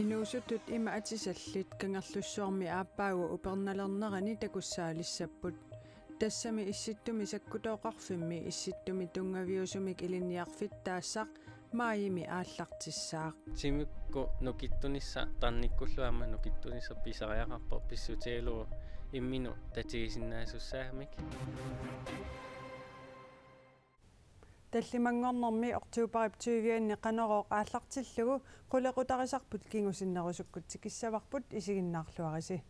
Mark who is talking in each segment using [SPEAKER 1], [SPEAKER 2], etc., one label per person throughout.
[SPEAKER 1] инуусутут има атисаллит кангаллуссуарми ааппаагу уперналернерани такуссаалиссаппут тассами исситтуми саккутооқарфимми исситтуми тунгавиусумик илиниарфиттаассақ маайими ааллартиссаақ
[SPEAKER 2] тимикку нукиттунисса танниккуллуама нукиттунисса писариақарпо писсутиалуу иммину татигисиннаасуссаамик
[SPEAKER 1] таллимангорнэрми ортиупарипсуивианни канароо ааллартиллугу кулеқутарисарпут кингусиннерусуккут тикиссаварпут исигиннаарлуариси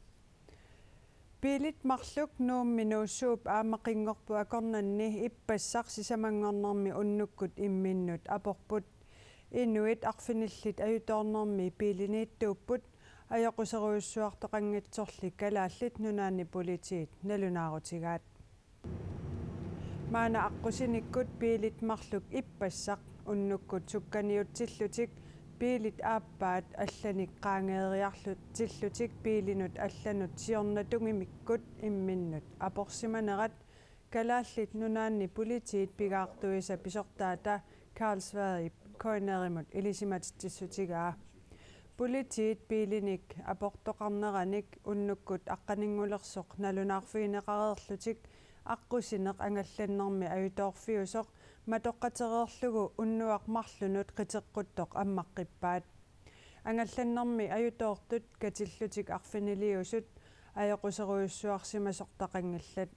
[SPEAKER 1] пилит марлук нуумми нууссууп аамақингорпу акорнанни иппассар сисамангорнэрми уннуккут имминнут апорпут инуит арфиниллит аюторнэрми пилинииттууппут аёқусеруйуссуартоқангатсорлик калааллит нунаанни политиит налунаарутигаат maana аққусиниккут пиилит марлук иппассақ уннуккут сукканиутсиллутик пиилит ааппаат алланик qaangeeriarlut тиллутик пиилинут алланут сиорнатугимиккут имминнут апорсиманерат калааллит нунаанни политиит пигаартуиса писортаата Карлсвари коинеримут илисиматиттиссутигаа политиит пиилиник апортоқарнераник уннуккут аққанингулерсоқ налунаарфигинеқареерлутик аққусинеқ ангалланнэрми аюторфиусоқ матоққатереерлугу уннуақмарлунут қитеққуттоқ аммаққиппаат ангалланнэрми аюторттут катиллутик арфинилиусут аёқусеруйуссуарсимасортақангаллат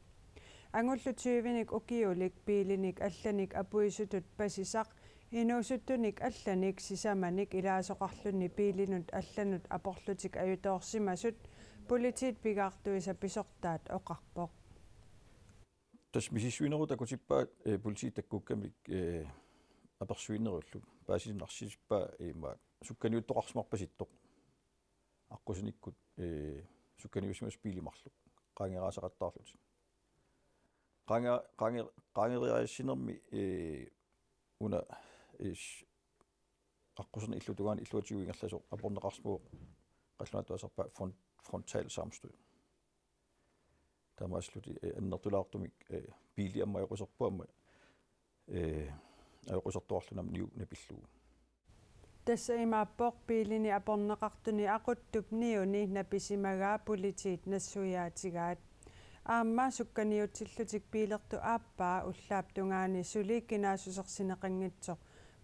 [SPEAKER 1] ангуллутивиник укиулик пилиник алланик апуисутут пасисақ инуусуттуник алланик сисаманик илаасоқарлунни пилинут алланут апорлутик аюторсимасут политит пигартуиса писортаат оқарпоқ
[SPEAKER 3] тас мисисsuinerutakutippaat э политиккуккамик э аперсуинеруллу паасисинарсисиппаа имаат э, сукканиуттоқарсимарпаситтоқ аққусиниккут э сукканиусимас пилимарлу қаангераасақаттаарлути қаанге қаанге қаангериаассинерми э уна иш э, аққусерни иллутугаани иллуатигуингерласо апорнеқарсмуо қаллунатуасарпаа фронтал самстуй тамаслути аннертулаартумик пили амма йоқусерпуамма э аёқусертуарлунам ниу напиллугу
[SPEAKER 1] тассаимааппоқ пилини апорнеқартуни ақуттуп ниуни написимагаа политиит нассуяатигаат аамма сукканиутсиллутик пилерту ааппаа уллаап тунгаани сулииккинаасусерсинеқангитсоқ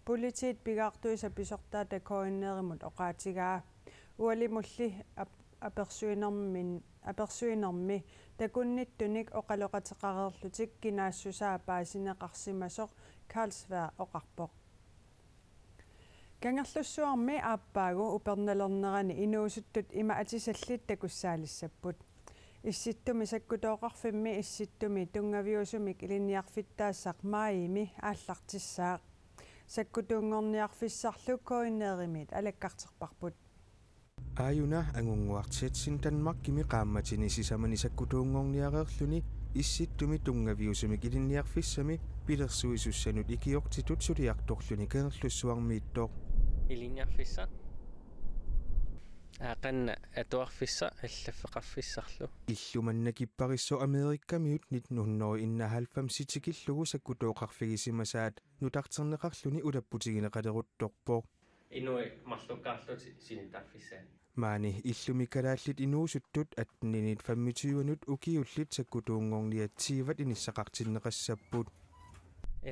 [SPEAKER 1] политиит пигаартуиса писортаа такоиннеримут оқаатигаа уалимулли аперсуинермин аперсуинэрми такунниттуник оқалоқатеқарерлутик кинаассусаапаа синеқарсимасоқ калсваа оқарпоқ кангерлуссуарми ааппаагу уперналернерани инуусуттут има атисаллит такуссаалиссаппут исситтуми саккутооқарфимми исситтуми тунгавиусумик илиниарфиттаассақ маими ааллартиссаа саккутуунгорниарфиссарлу коинеэримит алаккартерпарпут
[SPEAKER 4] Ayuna ang ungwak set sin tanmak kimi kama chinisi sa manisa kutungong niya kakluni isit tumitung nga view sa migilin niya kfis sa mi pilak suwi susanud ikiyok titut suriak tokluni kang lusuang mitok.
[SPEAKER 2] Ilin niya kfis sa? Akan ato kfis sa ilafak kfis sa klo.
[SPEAKER 4] Isuman na kipariso Amerika miut nit nuno in na halfam si chikil sa kutok kakfigisi masad nutak tsang na kakluni udaputigin na kadarot tokpok
[SPEAKER 2] inui mallwgaallwt sy'n darffisau.
[SPEAKER 4] Maani illumikalaatlit inuusuttut atninit fammitiuanut ukiullit sakkutuunngorniatsiivat inissaqartinneqassappuut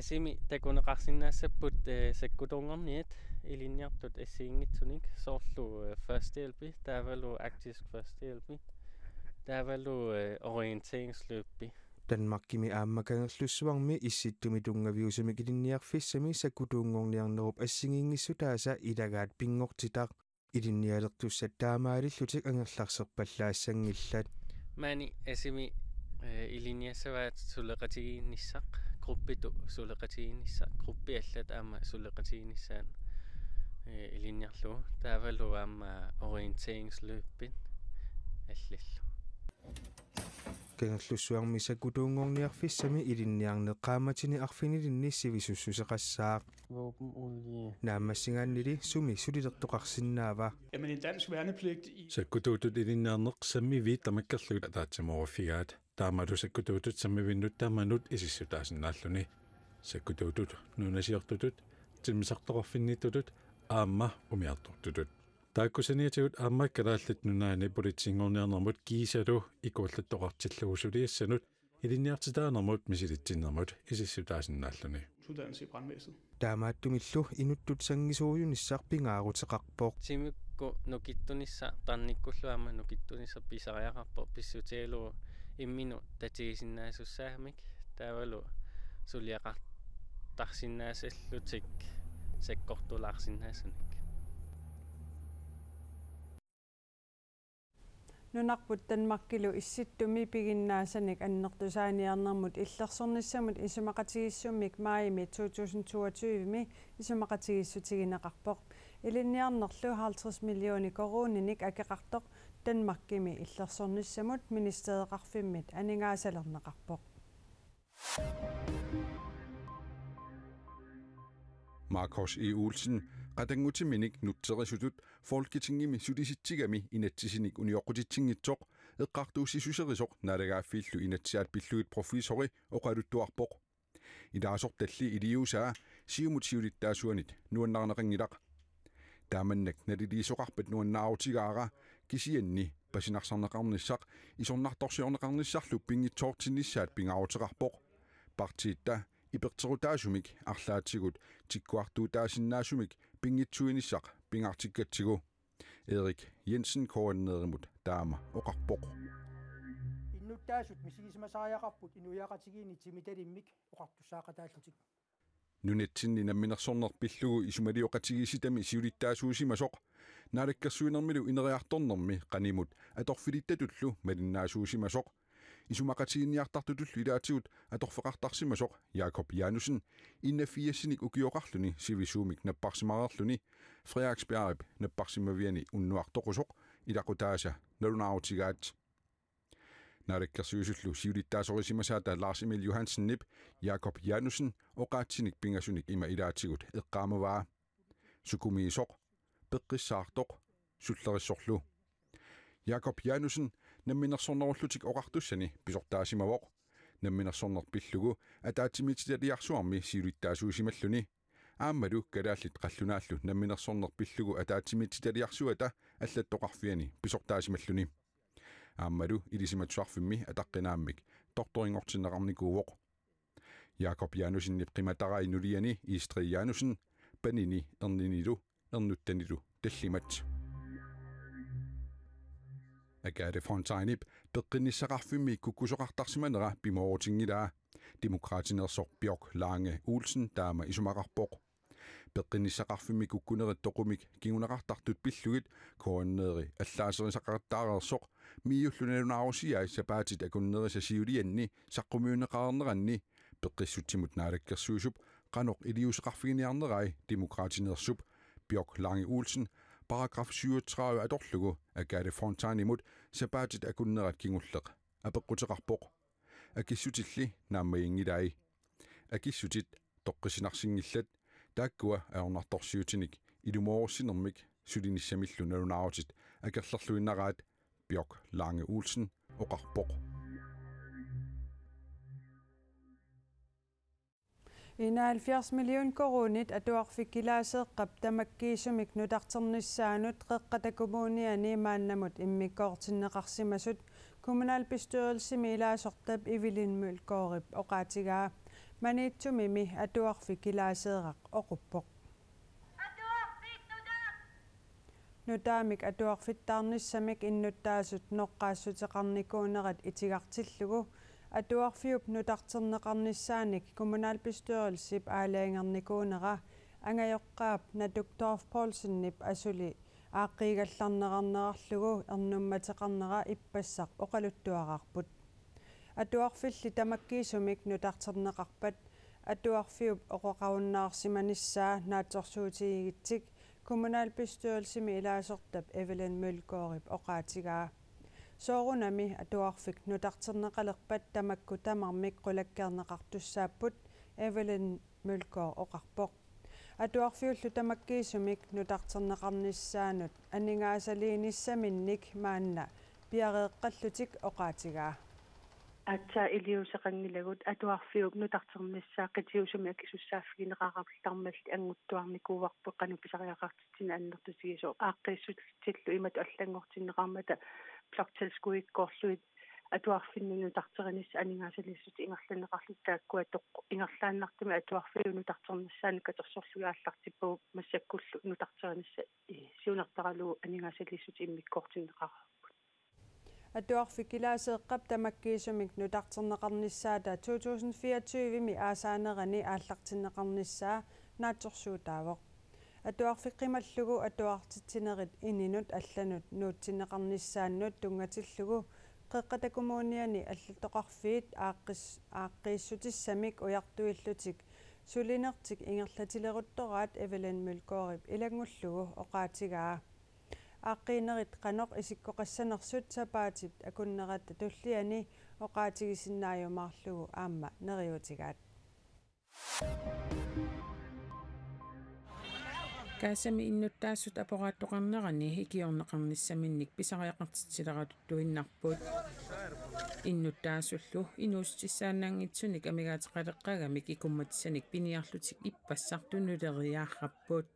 [SPEAKER 2] esimi takunneqarsinnaasapput eh, sakkutuunngorniat ilinniartut assiingitsunik soorlu førstehjælpi taavalu first help taavalu orienteringsløbbi
[SPEAKER 4] танмаккими ааммакангерлуссуарми исситтуми тунгаviusами килинниарфиссами саккутуунгорниарнеруп ассигингиссу тааса илагаат пингортитар илинниалертуссат таамаалиллутик ангерларсерпаллаассангиллат
[SPEAKER 2] мани эсими илиниасаваат сулеқатигиинниссақ группиту сулеқатигиинниссаа группи аллат аама сулеқатигиинниссаан илинниарлугу таавалу аама ориентерингслүппин аллиллу
[SPEAKER 4] кэнгэрлуссуарми саккутуунгорниарфиссами илинниарнеққааматини арфинилинниссивисуссусеқассаақ наамассигааннили суми
[SPEAKER 5] сулилертоқарсиннаава саккутуутут илинниарнеқсамми вит тамаккерлута таатсаморуффигаат таамалу саккутуутут саммивиннут тааманут исиссутаасиннааллуни саккутуутут нунасиортутут тиммисарторфинниттутут аама умиартортутут тааккусаниатигут ааммаккалааллат нунаани политсингорниарнэрмут киисалу икуаллаттоқартиллуусулиассанут илинниартитаанермут мисилитсиннэрмут исиссутаасиннааллуни
[SPEAKER 2] uddannelse i brandvæsenet.
[SPEAKER 5] Таамааттумиллу инуттут сангисууйуниссарпингаарутеқарпоқ
[SPEAKER 2] тимикку нукиттунисса тарниккуллу аама нукиттунисса писариақарпо писсутиалу иммину татигисиннаасуссаахмик таавалу сулиақартарсиннаасаллутик саккортулаарсиннаасуник
[SPEAKER 1] нунарпут танмаркилу исситтуми пигиннаасаник аннертусааниарнэрмут иллерсорниссамут исумақатигиссуммик маими 2022-ми исумақатигиссутигинеқарпоқ илинниарнерлу 50 миллиони коруниник акеқартоқ танмаркими иллерсорниссамут министериқарфиммит анингаасалернеқарпоқ
[SPEAKER 3] Marcos E. Olsen qatangutiminik nutserisutut folketingimi sulisittsigami inatsisinik unioqutitsinngitsoq eqqartuussisuserisoq nalagaaffiillu inatsiaat pilluit profissori oqaluttuarpoq ilaasoq talli iliusaa siumut siulittaasuanit nuannarneqinngilaq тааманнак налилиисоқарпат нуаннаарутигааға кисианни пасинарсарнеқарниссақ исорнарторсиорнеқарниссарлу пингитсоортинниссаат пингаарутеқарпоқ партиитта ипертерутаасумик арлаатигут тиккуартуутаасиннаасумик pingitsuinisak pingartikkatsigu Erik Jensen koordineerimut taama oqarpoq
[SPEAKER 5] innuttaasut misigismasariaqarput inuyaqatigiini timitalimmik oqartussaaqataallutik
[SPEAKER 3] nunitsinni namminersornerpillugu du siulittaasuusimasoq naalakkersuinermilu ineriartornermi qanimut atorfilittatullu malinnaasuusimasoq i sumakatsin ya tak tutul lida tiut atok fakak tak si masok Jakob Janusen. Inna fia sinik uki okakluni si visumik na paksi magakluni. Freyaks biarib na paksi mavieni unnu ak tokosok idakotaasa naruna autigat. Narikka syysytlu siudittaa sorisi masata Lars Emil Johansen nip Jakob Janusen okat sinik pingasunik ima ida tiut ikkaamavaa. Sukumi isok, pikkissaak tok, sutlarissoklu. Jakob Janusen, намминерсорнеруллуtik oqartussani pisortaasimawoq намминерсорнерпиллугу атаатимитилиарсуарми сиулиттаасуусималлуни ааммалу калааллит қаллунааллу намминерсорнерпиллугу атаатимитилиарсуата аллаттоқарфиани писортаасималлуни ааммалу илисиматсуарфимми атаққинааммик тортторингортиннеқарникууоқ Jakob Janussin ипқиматарай нулиани истри Janussin панини ернинилу ернуттанилу таллимат Agate Fontainib beqinissaqarfimmi kukkusoqartarsimanera pimoortinnilaa demokratinersoq Bjørk Lange Olsen taama isumaqarpoq beqinissaqarfimmi kukkunerit toqumik kingunaqartartut pillugit koonneeri allaaserisaqartaareersoq miiyullunalunarusiaa sapaatit akunnerisasiulianni saqqumuuneqaarneranni beqqissutsimut naalakkersuusup qanoq iliusaqarfiginiarnerai demokratinersup Bjørk Lange Olsen paragraf 37 atorlugu agale fontanimut sabatit akunnerat kingulleq apeqquteqarpoq akissutilli naammaingilai akissutit toqqisinarsinnillat taakkua aornartorsiutinik ilumoorussinermik sulinissamillu narunaarutit akerlerluinnaraat Bjørk Lange Olsen og Rarborg
[SPEAKER 1] 71 million koronit atuarfik kilaaseeqqap tamakkisumik nutarternissaanut qeqqatakumuniani maannamut immikortinneqarsimasut kommunalbestyrelsimi ilaasortab ivilinmul koorip oqaatigaa maniitsumimi atuarfik kilaaseeraq oquppoq нутаамик атуарфиттаарниссамик innuttaasut неққаассутеқарникуунерат itigartillugu атуарфиуп нутартернеқарниссааник коммуналбестyrelsip аалаангерникуунера ангаёққаап натукторф полсиннип асули ааққигалларнеқарнерарлугу эрнумматеқарнера иппассақ оқалуттуарарпут атуарфилли тамаккиисумик нутартернеқарпат атуарфиуп оқоқавуннаарсиманиссаа наатсорсуутигитсик коммуналбестyrelsими илаасортап эвелен мөлкоорip оқаатигаа soorunami atuarfik nutarterneqalerpat tamakku tamarmik qulakkearneqartussaaput Evelyn Mølgaard oqarpoq atuarfiullu tamakkiisumik nutarterneqarnissaanut aningaasaliinissaminnik maanna piareeqqallutik oqaatigaa атса илиусеқангилагут атуарфиуп нутартернissaа катиусумиак исуссаафгинеқарарлтармалли ангуттуарникууарпу кануписариақартитсина аннертусигисо ааққиссутиллу имат аллангортиннеқармата плорtilskuit korluit atuarfinnunutarterinис aningaasalisut ingerlanneqarlutaakku atoq ingerlaannartimi atuarfiunutarternissaanuk katersorluaallartippu massakkullu nutarterinissa siunertaralu aningaasalisut immikkortinneqararput atuarfikilaseeqqap tamakkiisumik nutarterneqarnissaata 2024 mi aasaanerani aallartinneqarnissaa naatsorsuutaawoq атуарфиққималлугу атуартитсинерит ининут алланут нуутсинеқарниссааннут тунгатиллугу қеққатакумууниани аллатоқарфиит ааққис ааққииссутиссамик уяртуиллутик сулинертик ингерлатилеруттораат эвелен мулкорип илагнгуллугу оқаатигаа ааққиинерит қаноқ исиккоқассанерсут сапаатип акуннератта туллиани оқаатигисиннаажумаарлугу аама нериутигаат Thank you.
[SPEAKER 6] Kasami innuttaasut apuraattuqarnerani hikiornaqarnissaminnik pisariaqartitsilaratuinnarput innuttaasullu inuustissaannangitsunik amigaateqaleqqagami kikummatissanik piniarlutik ippassartunnuleriaarrapput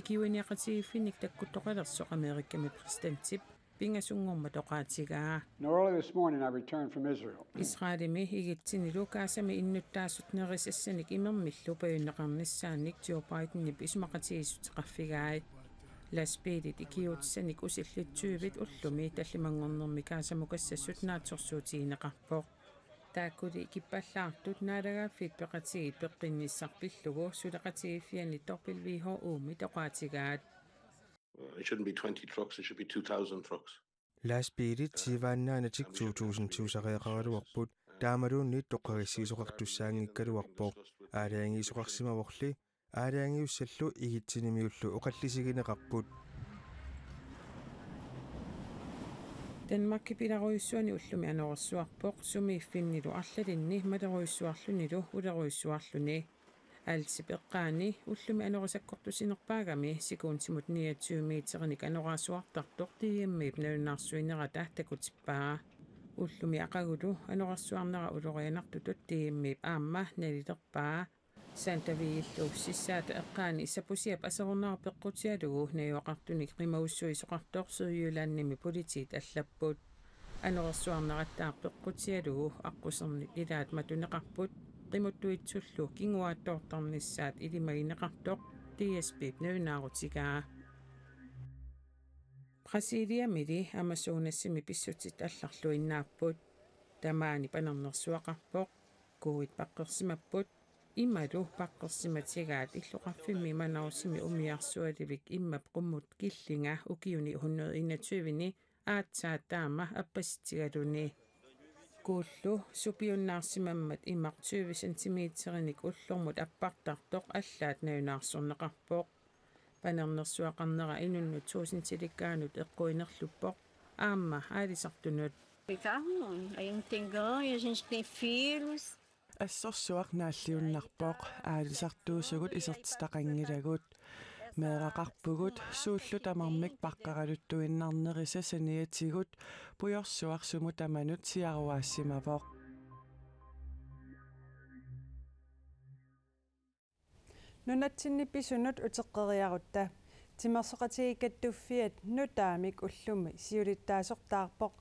[SPEAKER 6] ikiuiniaqatigiffinnik takkuttoqalersu amerikkami presidentsip 빙아숭옹마도 가치가
[SPEAKER 3] Now early this morning I returned from Israel.
[SPEAKER 6] Israelimi igitsinilu kaasami innuttaasutnerisassanik immermillupajunnaqarnissaannik Joe Bidenip ismaqatiisuteqarfigaai ласпиилит икиуутсаник усиллитсуивит уллуми таллимангорнэрми каасамукассассут наатсорсуутиинеқарпоқ тааккули икиппаллаартут наалагааффит пеқатигит пеққинниссарпиллугу сулеқатигиффиани торпилвиҳо ууми тоқаатигаат
[SPEAKER 3] it shouldn't be 20 trucks it should be 2000 trucks
[SPEAKER 4] Last Spirit sivaannaanatik 2020-qariqaruarput taamaruunniit toqqagissisuqartussaanngikkaluarpoq aalaangiisuqarsimavorli aalaangiussallu igitsinimiullu oqallisigineqarput
[SPEAKER 6] Danmark pilaruissuani ullumi anorussuarpoq sumi iffinnilu arlalinni maleruissuarlunilu uleruissuarluni алсипеққаани уллуми анерусаккортусинерпаагами сикуунсимут 29 митерник анораасуартартор тигииммип налунаарсуинерата такутиппаа уллуми ақагулу анерарсуарнера улорианартутут тигииммип аама налилерпаа санта вииллуу сиссаата эққаани исапусиап асерунаар пеққутиалугу наюоқартуник қимауссуи соқарторсуйюлаанними политит аллаппут анерарсуарнераттаар пеққутиалугу аққусерник илаат матунеқарпут qimuttuitsullu kinguaattoortarnissaat ilimaginiqartoq DSB nunaarutsigaa Brasilia mili Amazonasimi pissutit allarlu innaappuut tamaani panernersuaqarpoq kuuit paqqersimapput ималу паққерсиматигаат иллоқарфимми манаруссими умиарсуаливик иммап қуммут киллинга укиуни 121-ни аатсаа таама аппаситигалуни kuullu supiunnaarsimammat immaq 20 sentimiterinik ullormut appartartoq allaat najunaarsurnaqarpooq panernersuaqarnera inunnu 1000 tilikkaanut eqquinerluppoq aamma aalisartunut
[SPEAKER 2] Ficarmon,
[SPEAKER 6] aí não tem ganho, a gente tem filhos.
[SPEAKER 1] Assorsuaq naalliunnarpooq aalisartuusugut isertistaqangilagut meeraqarpugut suullut amarmik paqqaraluttuinnarnerisa saniatigut pujorsuarsumut amanut siaruaassimavoq нунатсиннипписунут утеққериарутта тимерсоқатигиккаттуффиат нутаамик уллуми сиулиттаасортаарпоқ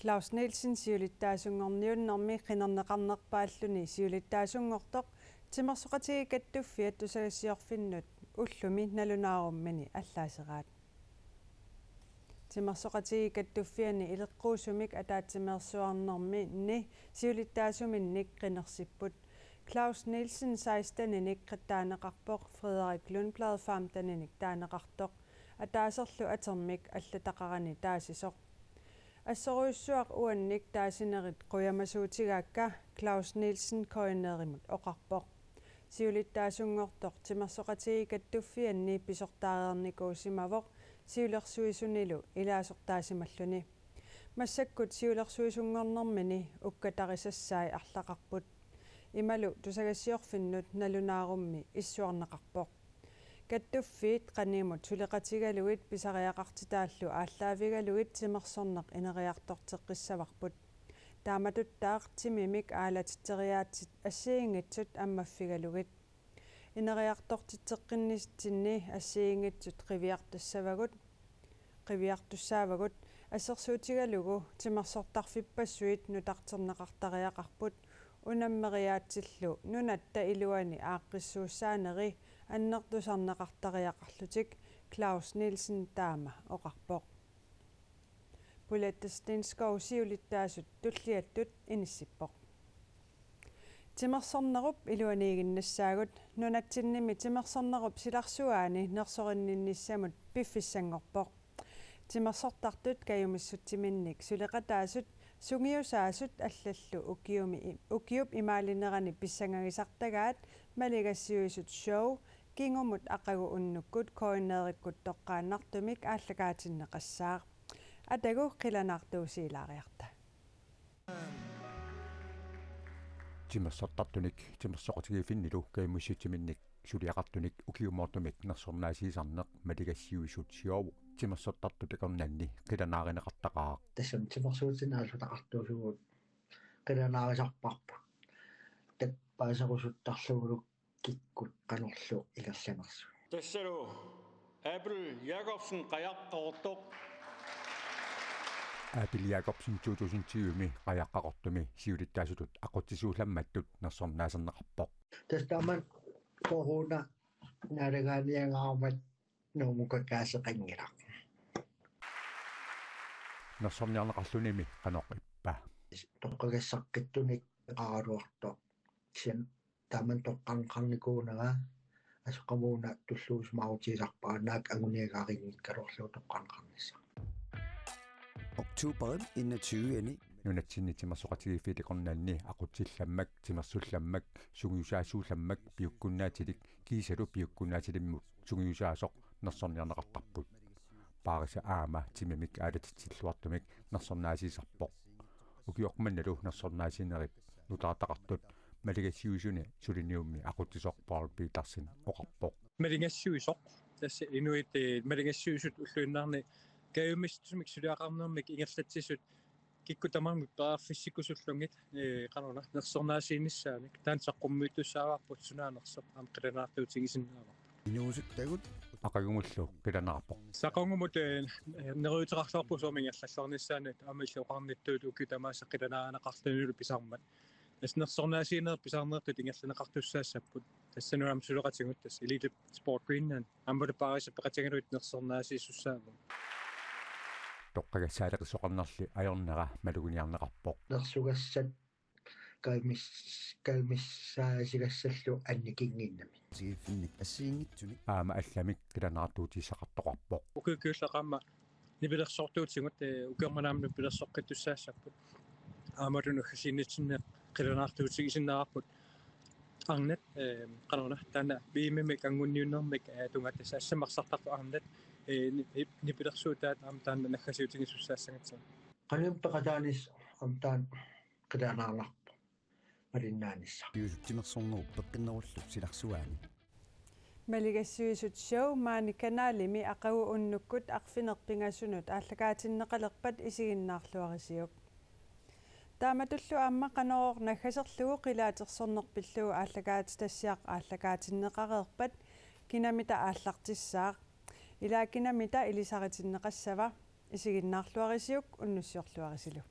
[SPEAKER 1] Клаус Нилсен сиулиттаасунгорниуннэрми қинернеқарнерпааллуни сиулиттаасунгортоқ тимерсоқатигиккаттуффиат тусалассиорфиннут ullumi nalunaarummani allaasiraat timersoqatigi kattuffiani iliqquusumik ataatsimersuarnermi ni siulittaasuminnik qinersipput Klaus Nielsen 16 den ikke kredane rapport, Frederik Lundblad 15 den ikke dane rapport, at der er så slu at som ikke alt det der At så røg sørg uden ikke deres i nærmest går jeg Klaus Nielsen køjner imod og rapport. сиулиттаасунгортоқ тимерсоқатиги каттуффианни писортаареерникуусимавоқ сиулерсуисунилу илаасортаасималлуни массаккут сиулерсуисунгорнэрмини уккатарисассаи арлақарпут ималу тусагассиорфиннут налунаарумми иссуарнеқарпоқ каттуффиит канимут сулеқатигалуит писариақартитааллу ааллаавигалуит тимерсорнеқ инериартортеққиссаварпут тааматуттаартимимик аалатитериаатит ассиингатсут аммаффигалугит инериартортитеққинниситсинни ассиингатсут қивиартуссавагут қивиартуссаавагут ассерсуутигалугу тимерсортарфиппассуит нутартернеқартариақарпут унаммериаатсиллу нунатта илуани ааққиссууссаанери аннертусарнеқартариақарлутик клаус нилсен таама оқарпоқ пулаттестинскоо сиулиттаасут туллиаттут иниссиппоқ тимерсорнеруп илуанигиннассаагут нунатсинними тимерсорнеруп силарсуаани нерсориннинниссамут пиффиссангорпоқ тимерсортартут каюмиссутсиминник сулеқатаасут сунгиусаасут аллаллу укиуми укиуп имаалинерани писсангагисартагаат малигассиуисут шоу кингумут ақагу уннуккут коинериккут тоққааннартумик ааллагаатиннеқассаар атагууккиланартуусиилаариарта
[SPEAKER 5] тимассартартуник тимассоқутиги финнилу каиммуситиминник сулиақартуник укиумоортумик нерсорнаасиисарнеқ малигассиуисут сиоаву тимассартарту такернанни қиланааринеқартақаа
[SPEAKER 7] тассам тимарсуутинаасутақартуусугуут
[SPEAKER 5] қиланаарисарпарпу так паасақусуттарлугулук киккут канерлу илерсанерсу
[SPEAKER 7] тассалу април якобсен қаяққаортоқ
[SPEAKER 5] Apple Jacobsen 2020-ми qajaqaqortumi siulittaasutut aqutsisuullammattut nersornaaserneqarpoq тастаман корона нарагаалиангаармат нуумукакаасеқангилар нерсорниарнеқарлуними каноқиппа тоққагассаққиттуник қараруарто сиан таман тоққанқарникуунага асоқамууна туллуус маутисарпаанаак агуниагааринниккалорлуу тоққанқарниссаа oktoberen 2021 нунатсинни тимерсоқатиги филиқорнаанни ақутсилламмак тимерсулламмак сугиусаасуулламмак пиуккуннаатилик киисалу пиуккуннаатилимму сугиусаасоқ нерсорниарнеқарпарпут паариса аама тимимик аалатитсиллуартумик нерсорнаасисарпоқ укиорқманналу нерсорнаасинерит нутаартақартут малигассиусуни сулиниумми ақутсисоқпаар питарсин оқарпоқ
[SPEAKER 7] малигассиусоқ тасса инуит малигассиусут уллуиннарни каумистсумик сулиақарнэрмик ингерлатсисут кикку тамармик пааффиссикусуллунгит э кануна нерсорнаасииниссааник таан саққуммиутсааваарпут сунаанерсоқ аам қиланаартуутигисиннаавар нуусик тагут
[SPEAKER 5] ақагумуллу пиланаарпо
[SPEAKER 7] сақангумут э, неруутеқарлаарпу суумин аллалларниссааник аамиллуқарниттуулу ки тамааса қиланаанаақартанулу писармат аснерсорнаасиинер писарнеэртут ингерланеқартуссаассаппут тассануам сулеқатигут тас элит спорт гриннан амбула париса пеқатагилуит нерсорнааси суссаавар
[SPEAKER 5] тоққагассаалеқиссоқарнерли аёрнера малугуниарнеқарпоқ нерсугассат каймис каймиссаасигассаллу анникингиннами сигифинник ассиингитсуни аама алламик киланаартуутисақартоқарпоқ укукиуллақамма
[SPEAKER 7] нипилерсортуутингут укерманаамну пилерсоққиттуссаассаппут аамалуну хасинитсинне киланаартуутиг исиннаарпут арнат э канана тана биимими кангунниуннэрмик э, тунгатсаассамарсартарту арнат нипилэрсуутаат амтаан наггасиутиги суссаассангатсаа
[SPEAKER 5] qaniumta qataanis amtaan qalaanaarlarpa malinnaanissa yuuluttimersornerup peqqinnerullu silarsuaani
[SPEAKER 1] малигассуисутсуу маани канаалими ақаву уннуккут арфинерпингасунут ааллакаатиннеқалерпат исигиннаарлуарисиук тааматуллу аама канароор наггасерлугу қилаатерсорнерпиллугу ааллакаат тассиақ ааллакаатиннеқареерпат кинамита ааллартиссаақ илаакинамита илисаритиннеқассава исигиннаарлуарисиук уннуссиорлуарисилу